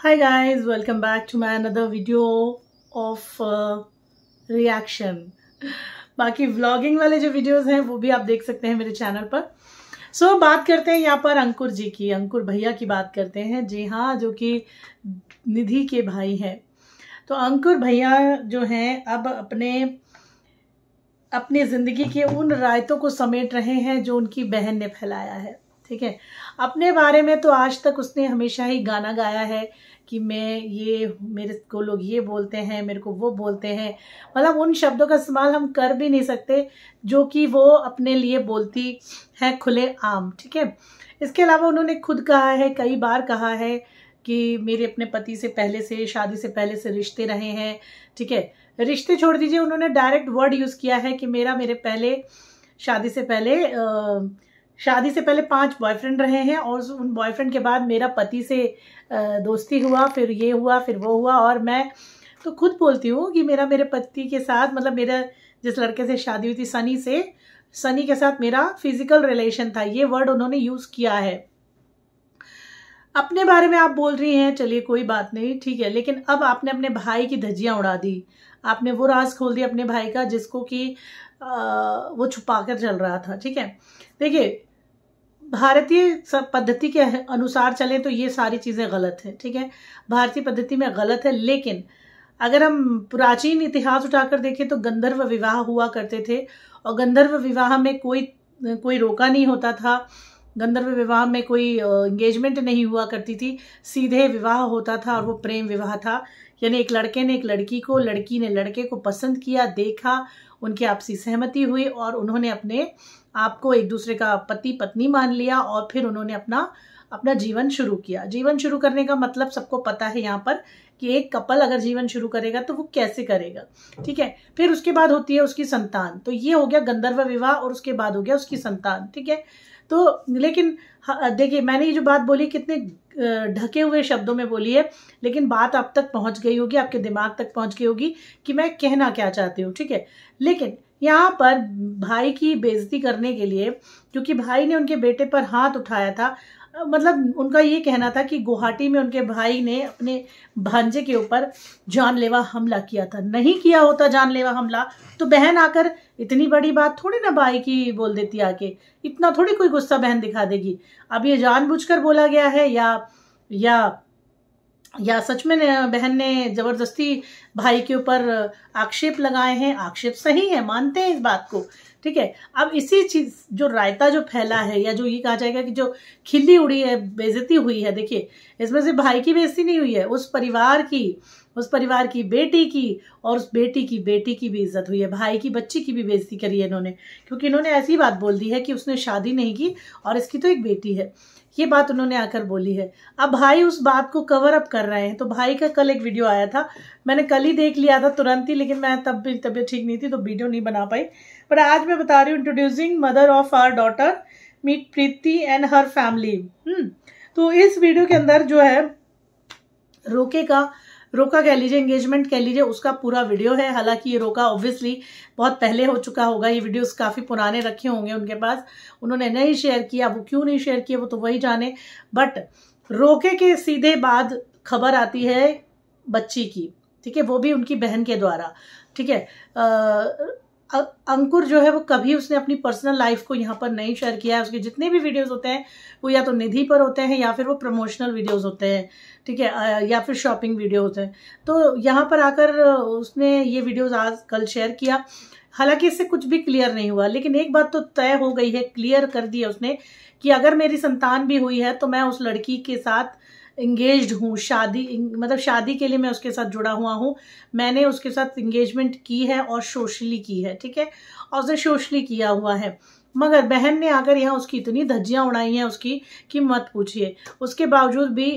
hi guys welcome back to my another video of uh, reaction बाकी vlogging वाले जो videos हैं वो भी आप देख सकते हैं मेरे चैनल पर सो so, बात करते हैं यहाँ पर अंकुर जी की अंकुर भैया की बात करते हैं जी हाँ जो कि निधि के भाई हैं तो अंकुर भैया जो हैं अब अपने अपनी ज़िंदगी के उन रायतों को समेट रहे हैं जो उनकी बहन ने फैलाया है ठीक है अपने बारे में तो आज तक उसने हमेशा ही गाना गाया है कि मैं ये मेरे को लोग ये बोलते हैं मेरे को वो बोलते हैं मतलब उन शब्दों का इस्तेमाल हम कर भी नहीं सकते जो कि वो अपने लिए बोलती है खुले आम ठीक है इसके अलावा उन्होंने खुद कहा है कई बार कहा है कि मेरे अपने पति से पहले से शादी से पहले से रिश्ते रहे हैं ठीक है रिश्ते छोड़ दीजिए उन्होंने डायरेक्ट वर्ड यूज़ किया है कि मेरा मेरे पहले शादी से पहले आ, शादी से पहले पांच बॉयफ्रेंड रहे हैं और उन बॉयफ्रेंड के बाद मेरा पति से दोस्ती हुआ फिर ये हुआ फिर वो हुआ और मैं तो खुद बोलती हूँ कि मेरा मेरे पति के साथ मतलब मेरा जिस लड़के से शादी हुई थी सनी से सनी के साथ मेरा फिजिकल रिलेशन था ये वर्ड उन्होंने यूज़ किया है अपने बारे में आप बोल रही हैं चलिए कोई बात नहीं ठीक है लेकिन अब आपने अपने भाई की धज्जियाँ उड़ा दी आपने वो राज खोल दिया अपने भाई का जिसको कि वो छुपा कर चल रहा था ठीक है देखिए भारतीय पद्धति के अनुसार चलें तो ये सारी चीज़ें गलत हैं ठीक है भारतीय पद्धति में गलत है लेकिन अगर हम प्राचीन इतिहास उठाकर देखें तो गंधर्व विवाह हुआ करते थे और गंधर्व विवाह में कोई कोई रोका नहीं होता था गंधर्व विवाह में कोई इंगेजमेंट नहीं हुआ करती थी सीधे विवाह होता था और वो प्रेम विवाह था यानी एक लड़के ने एक लड़की को लड़की ने लड़के को पसंद किया देखा उनकी आपसी सहमति हुई और उन्होंने अपने आप को एक दूसरे का पति पत्नी मान लिया और फिर उन्होंने अपना अपना जीवन शुरू किया जीवन शुरू करने का मतलब सबको पता है यहाँ पर कि एक कपल अगर जीवन शुरू करेगा तो वो कैसे करेगा ठीक है फिर उसके बाद होती है उसकी संतान तो ये हो गया गंधर्व विवाह और उसके बाद हो गया उसकी संतान ठीक है तो लेकिन देखिए मैंने ये जो बात बोली कितने ढके हुए शब्दों में बोली है लेकिन बात आप तक पहुंच गई होगी आपके दिमाग तक पहुंच गई होगी कि मैं कहना क्या चाहती हूँ ठीक है लेकिन यहाँ पर भाई की बेइज्जती करने के लिए क्योंकि भाई ने उनके बेटे पर हाथ उठाया था मतलब उनका ये कहना था कि गुवाहाटी में उनके भाई ने अपने भांजे के ऊपर जानलेवा हमला किया था नहीं किया होता जानलेवा हमला तो बहन आकर इतनी बड़ी बात थोड़ी ना भाई की बोल देती आके इतना थोड़ी कोई गुस्सा बहन दिखा देगी अब ये जानबूझकर बोला गया है या या या सच में बहन ने जबरदस्ती भाई के ऊपर आक्षेप लगाए हैं आक्षेप सही है मानते हैं इस बात को ठीक है अब इसी चीज जो रायता जो फैला है या जो ये कहा जाएगा कि जो खिल्ली उड़ी है बेजती हुई है देखिए इसमें से भाई की बेजती नहीं हुई है उस परिवार की उस परिवार की बेटी की और उस बेटी की बेटी की भी इज्जत हुई है भाई की बच्ची की भी बेइज्जती करी है इन्होंने क्योंकि इन्होंने ऐसी बात बोल दी है कि उसने शादी नहीं की और इसकी तो एक बेटी है ये बात उन्होंने आकर बोली है अब भाई उस बात को कवर अप कर रहे हैं तो भाई का कल एक वीडियो आया था मैंने कल ही देख लिया था तुरंत ही लेकिन मैं तब भी तबीयत ठीक नहीं थी तो वीडियो नहीं बना पाई पर आज मैं बता रही हूँ introducing mother of our daughter meet Preeti and her family तो इस वीडियो के अंदर जो है रोके का रोका कह लीजिए एंगेजमेंट कह लीजिए उसका पूरा वीडियो है हालांकि ये रोका ऑब्वियसली बहुत पहले हो चुका होगा ये वीडियोस काफ़ी पुराने रखे होंगे उनके पास उन्होंने नहीं शेयर किया वो क्यों नहीं शेयर किया वो तो वही जाने बट रोके के सीधे बाद खबर आती है बच्ची की ठीक है वो भी उनकी बहन के द्वारा ठीक है अंकुर जो है वो कभी उसने अपनी पर्सनल लाइफ को यहाँ पर नहीं शेयर किया है उसके जितने भी वीडियोस होते हैं वो या तो निधि पर होते हैं या फिर वो प्रमोशनल वीडियोस होते हैं ठीक है या फिर शॉपिंग वीडियो होते हैं तो यहाँ पर आकर उसने ये वीडियोस आज कल शेयर किया हालांकि इससे कुछ भी क्लियर नहीं हुआ लेकिन एक बात तो तय हो गई है क्लियर कर दिया उसने कि अगर मेरी संतान भी हुई है तो मैं उस लड़की के साथ इंगेज हूँ शादी मतलब शादी के लिए मैं उसके साथ जुड़ा हुआ हूँ मैंने उसके साथ इंगेजमेंट की है और सोशली की है ठीक है और उसने सोशली किया हुआ है मगर बहन ने आकर यहाँ उसकी इतनी धज्जियाँ उड़ाई हैं उसकी कि मत पूछिए उसके बावजूद भी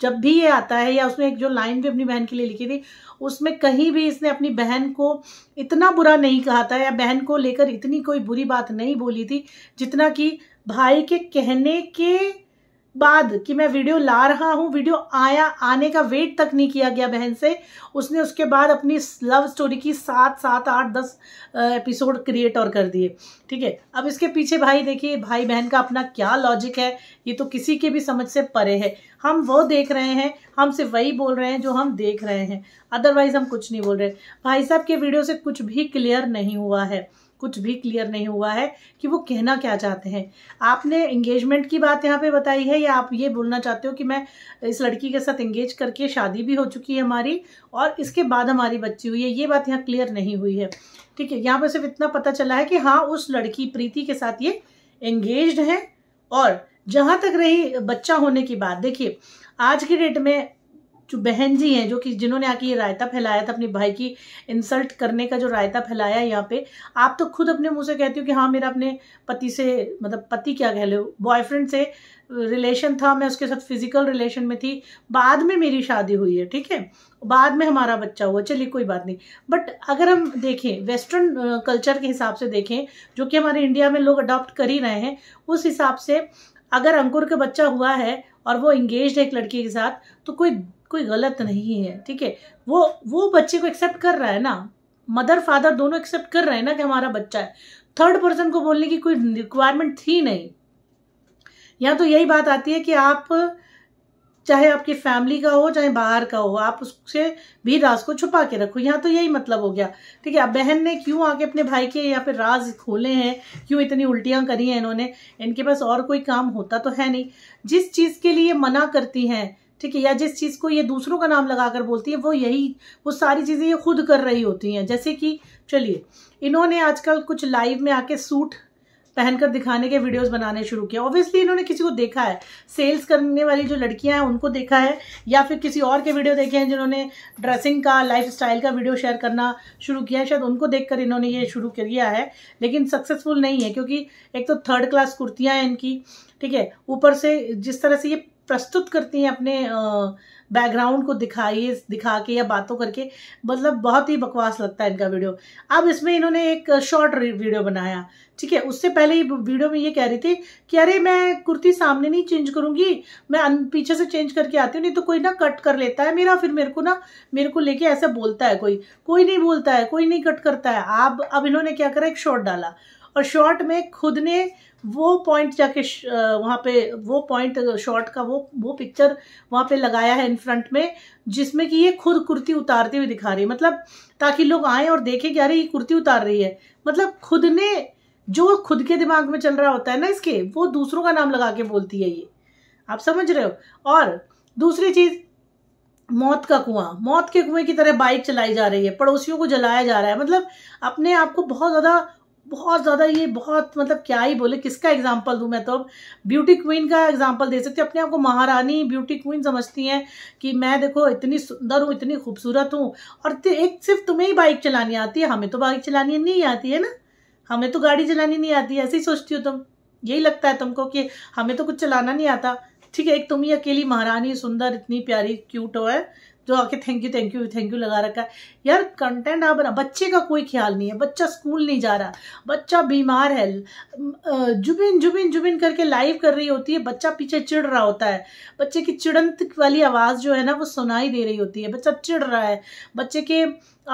जब भी ये आता है या उसने एक जो लाइन भी अपनी बहन के लिए लिखी थी उसमें कहीं भी इसने अपनी बहन को इतना बुरा नहीं कहा था या बहन को लेकर इतनी कोई बुरी बात नहीं बोली थी जितना कि भाई के कहने के बाद कि मैं वीडियो ला रहा हूँ वीडियो आया आने का वेट तक नहीं किया गया बहन से उसने उसके बाद अपनी लव स्टोरी की सात सात आठ दस एपिसोड क्रिएट और कर दिए ठीक है अब इसके पीछे भाई देखिए भाई बहन का अपना क्या लॉजिक है ये तो किसी के भी समझ से परे है हम वो देख रहे हैं हम सिर्फ वही बोल रहे हैं जो हम देख रहे हैं अदरवाइज हम कुछ नहीं बोल रहे भाई साहब के वीडियो से कुछ भी क्लियर नहीं हुआ है कुछ भी क्लियर नहीं हुआ है कि वो कहना क्या चाहते हैं आपने इंगेजमेंट की बात यहाँ पे बताई है या आप ये बोलना चाहते हो कि मैं इस लड़की के साथ इंगेज करके शादी भी हो चुकी है हमारी और इसके बाद हमारी बच्ची हुई है ये बात यहाँ क्लियर नहीं हुई है ठीक है यहाँ पर सिर्फ इतना पता चला है कि हाँ उस लड़की प्रीति के साथ ये एंगेज है और जहाँ तक रही बच्चा होने की बात देखिए आज की डेट में जो बहन जी हैं जो कि जिन्होंने आके ये रायता फैलाया था अपने भाई की इंसल्ट करने का जो रायता फैलाया यहाँ पे आप तो खुद अपने मुंह से कहती हो कि हाँ मेरा अपने पति से मतलब पति क्या कह लो बॉयफ्रेंड से रिलेशन था मैं उसके साथ फिजिकल रिलेशन में थी बाद में मेरी शादी हुई है ठीक है बाद में हमारा बच्चा हुआ चलिए कोई बात नहीं बट अगर हम देखें वेस्टर्न कल्चर के हिसाब से देखें जो कि हमारे इंडिया में लोग अडॉप्ट कर ही रहे हैं उस हिसाब से अगर अंकुर का बच्चा हुआ है और वो इंगेज है एक लड़की के साथ तो कोई कोई गलत नहीं है ठीक है वो वो बच्चे को एक्सेप्ट कर रहा है ना मदर फादर दोनों एक्सेप्ट कर रहे हैं ना कि हमारा बच्चा है थर्ड पर्सन को बोलने की कोई रिक्वायरमेंट थी नहीं या तो यही बात आती है कि आप चाहे आपकी फैमिली का हो चाहे बाहर का हो आप उससे भी राज को छुपा के रखो यहाँ तो यही मतलब हो गया ठीक है अब बहन ने क्यों आके अपने भाई के या फिर राज खोले हैं क्यों इतनी उल्टियाँ करी हैं इन्होंने इनके पास और कोई काम होता तो है नहीं जिस चीज़ के लिए मना करती हैं ठीक है या जिस चीज़ को ये दूसरों का नाम लगाकर बोलती है वो यही वो सारी चीज़ें ये खुद कर रही होती हैं जैसे कि चलिए इन्होंने आजकल कुछ लाइव में आके सूट पहनकर दिखाने के वीडियोस बनाने शुरू किया ऑब्वियसली इन्होंने किसी को देखा है सेल्स करने वाली जो लड़कियां हैं उनको देखा है या फिर किसी और के वीडियो देखे हैं जिन्होंने ड्रेसिंग का लाइफ का वीडियो शेयर करना शुरू किया है शायद उनको कर इन्होंने ये शुरू किया है लेकिन सक्सेसफुल नहीं है क्योंकि एक तो थर्ड क्लास कुर्तियाँ हैं इनकी ठीक है ऊपर से जिस तरह से ये प्रस्तुत करती हैं अपने बैकग्राउंड को दिखाइए दिखा के या बातों करके मतलब बहुत ही बकवास लगता है इनका वीडियो अब इसमें इन्होंने एक शॉर्ट वीडियो बनाया ठीक है उससे पहले ही वीडियो में ये कह रही थी कि अरे मैं कुर्ती सामने नहीं चेंज करूँगी मैं पीछे से चेंज करके आती हूँ नहीं तो कोई ना कट कर लेता है मेरा फिर मेरे को ना मेरे को लेके ऐसा बोलता है कोई कोई नहीं बोलता है कोई नहीं कट करता है आप अब इन्होंने क्या करा एक शॉर्ट डाला और शॉर्ट में खुद ने वो पॉइंट जाके वहाँ पे वो पॉइंट शॉट का वो वो पिक्चर वहाँ पे लगाया है इन फ्रंट में जिसमें कि ये खुद कुर्ती उतारती हुई दिखा रही है मतलब ताकि लोग आए और देखें कि अरे ये कुर्ती उतार रही है मतलब खुद ने जो खुद के दिमाग में चल रहा होता है ना इसके वो दूसरों का नाम लगा के बोलती है ये आप समझ रहे हो और दूसरी चीज़ मौत का कुआं मौत के कुएं की तरह बाइक चलाई जा रही है पड़ोसियों को जलाया जा रहा है मतलब अपने आप को बहुत ज़्यादा बहुत ज़्यादा ये बहुत मतलब क्या ही बोले किसका एग्जाम्पल दूँ मैं तो अब ब्यूटी क्वीन का एग्जाम्पल दे सकती हूँ अपने आप को महारानी ब्यूटी क्वीन समझती हैं कि मैं देखो इतनी सुंदर हूँ इतनी खूबसूरत हूँ और एक सिर्फ तुम्हें ही बाइक चलानी आती है हमें तो बाइक चलानी नहीं आती है ना हमें तो गाड़ी चलानी नहीं आती ऐसे ही सोचती हो तुम यही लगता है तुमको कि हमें तो कुछ चलाना नहीं आता ठीक है एक तुम ही अकेली महारानी सुंदर इतनी प्यारी क्यूट हो है जो आके thank you thank you thank you लगा रखा है यार कंटेंट आप बना बच्चे का कोई ख्याल नहीं है बच्चा स्कूल नहीं जा रहा बच्चा बीमार है जुबिन जुबिन जुबिन करके लाइव कर रही होती है बच्चा पीछे चिढ़ रहा होता है बच्चे की चिड़ंत वाली आवाज़ जो है ना वो सुनाई दे रही होती है बच्चा चिड़ रहा है बच्चे के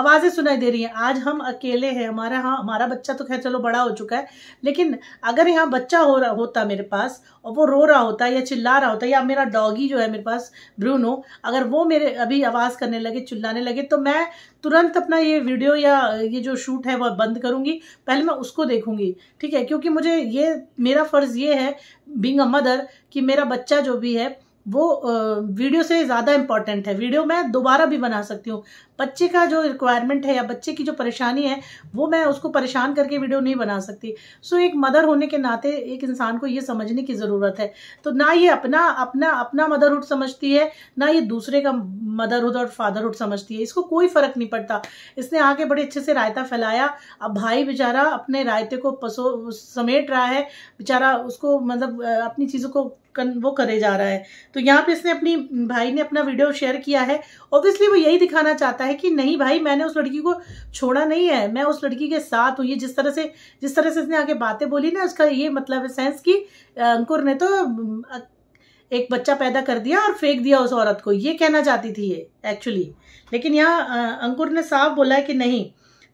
आवाज़ें सुनाई दे रही हैं आज हम अकेले हैं हमारा हाँ हमारा बच्चा तो खैर चलो बड़ा हो चुका है लेकिन अगर यहाँ बच्चा हो रहा होता मेरे पास और वो रो रहा होता या चिल्ला रहा होता या मेरा डॉगी जो है मेरे पास ब्रूनो अगर वो मेरे अभी भी आवाज़ करने लगे चिल्लाने लगे तो मैं तुरंत अपना ये वीडियो या ये जो शूट है वह बंद करूँगी पहले मैं उसको देखूँगी ठीक है क्योंकि मुझे ये मेरा फ़र्ज़ ये है बींग अ मदर कि मेरा बच्चा जो भी है वो वीडियो से ज़्यादा इम्पॉर्टेंट है वीडियो मैं दोबारा भी बना सकती हूँ बच्चे का जो रिक्वायरमेंट है या बच्चे की जो परेशानी है वो मैं उसको परेशान करके वीडियो नहीं बना सकती सो एक मदर होने के नाते एक इंसान को ये समझने की ज़रूरत है तो ना ये अपना अपना अपना मदरहुड समझती है ना ये दूसरे का मदरहुड और फादरहुड समझती है इसको कोई फ़र्क नहीं पड़ता इसने आके बड़े अच्छे से रायता फैलाया अब भाई बेचारा अपने रायते को पसो समेट रहा है बेचारा उसको मतलब अपनी चीज़ों को कन, वो करे जा रहा है तो यहाँ पे इसने अपनी भाई ने अपना वीडियो शेयर किया है ऑब्वियसली वो यही दिखाना चाहता है कि नहीं भाई मैंने उस लड़की को छोड़ा नहीं है मैं उस लड़की के साथ हूँ ये जिस तरह से जिस तरह से इसने आगे बातें बोली ना उसका ये मतलब है सेंस कि अंकुर ने तो एक बच्चा पैदा कर दिया और फेंक दिया उस औरत को ये कहना चाहती थी ये एक्चुअली लेकिन यहाँ अंकुर ने साफ बोला है कि नहीं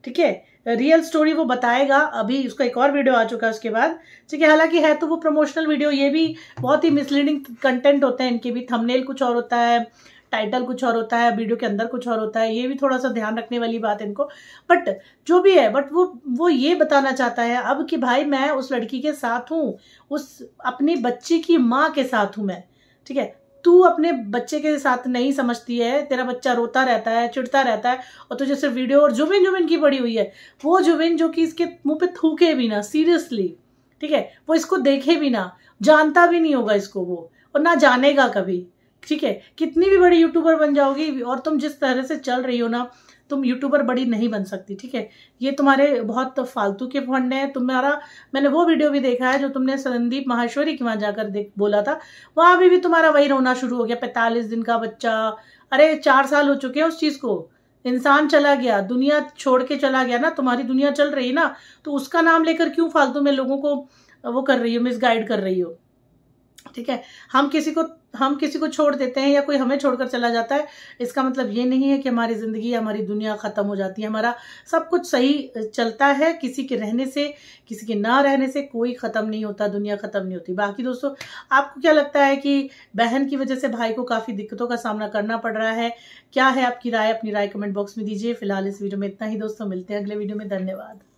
ठीक है रियल स्टोरी वो बताएगा अभी उसका एक और वीडियो आ चुका है उसके बाद ठीक है हालांकि है तो वो प्रमोशनल वीडियो ये भी बहुत ही मिसलीडिंग कंटेंट होते हैं इनके भी थंबनेल कुछ और होता है टाइटल कुछ और होता है वीडियो के अंदर कुछ और होता है ये भी थोड़ा सा ध्यान रखने वाली बात है इनको बट जो भी है बट वो वो ये बताना चाहता है अब कि भाई मैं उस लड़की के साथ हूँ उस अपनी बच्ची की माँ के साथ हूँ मैं ठीक है तू अपने बच्चे के साथ नहीं समझती है तेरा बच्चा रोता रहता है चिड़ता रहता है और तुझे सिर्फ वीडियो और जुबिन जुबिन की पड़ी हुई है वो जुबिन जो कि इसके मुंह पे थूके भी ना सीरियसली ठीक है वो इसको देखे भी ना जानता भी नहीं होगा इसको वो और ना जानेगा कभी ठीक है कितनी भी बड़ी यूट्यूबर बन जाओगी और तुम जिस तरह से चल रही हो ना तुम यूट्यूबर बड़ी नहीं बन सकती ठीक है ये तुम्हारे बहुत फालतू के फंड हैं तुम्हारा मैंने वो वीडियो भी देखा है जो तुमने संदीप माहेश्वरी के वहाँ जाकर देख बोला था वहाँ भी, भी तुम्हारा वही रोना शुरू हो गया पैंतालीस दिन का बच्चा अरे चार साल हो चुके हैं उस चीज़ को इंसान चला गया दुनिया छोड़ के चला गया ना तुम्हारी दुनिया चल रही ना तो उसका नाम लेकर क्यों फालतू में लोगों को वो कर रही हो मिसगाइड कर रही हो ठीक है हम किसी को हम किसी को छोड़ देते हैं या कोई हमें छोड़कर चला जाता है इसका मतलब ये नहीं है कि हमारी ज़िंदगी हमारी दुनिया ख़त्म हो जाती है हमारा सब कुछ सही चलता है किसी के रहने से किसी के ना रहने से कोई ख़त्म नहीं होता दुनिया ख़त्म नहीं होती बाकी दोस्तों आपको क्या लगता है कि बहन की वजह से भाई को काफ़ी दिक्कतों का सामना करना पड़ रहा है क्या है आपकी राय अपनी राय कमेंट बॉक्स में दीजिए फिलहाल इस वीडियो में इतना ही दोस्तों मिलते हैं अगले वीडियो में धन्यवाद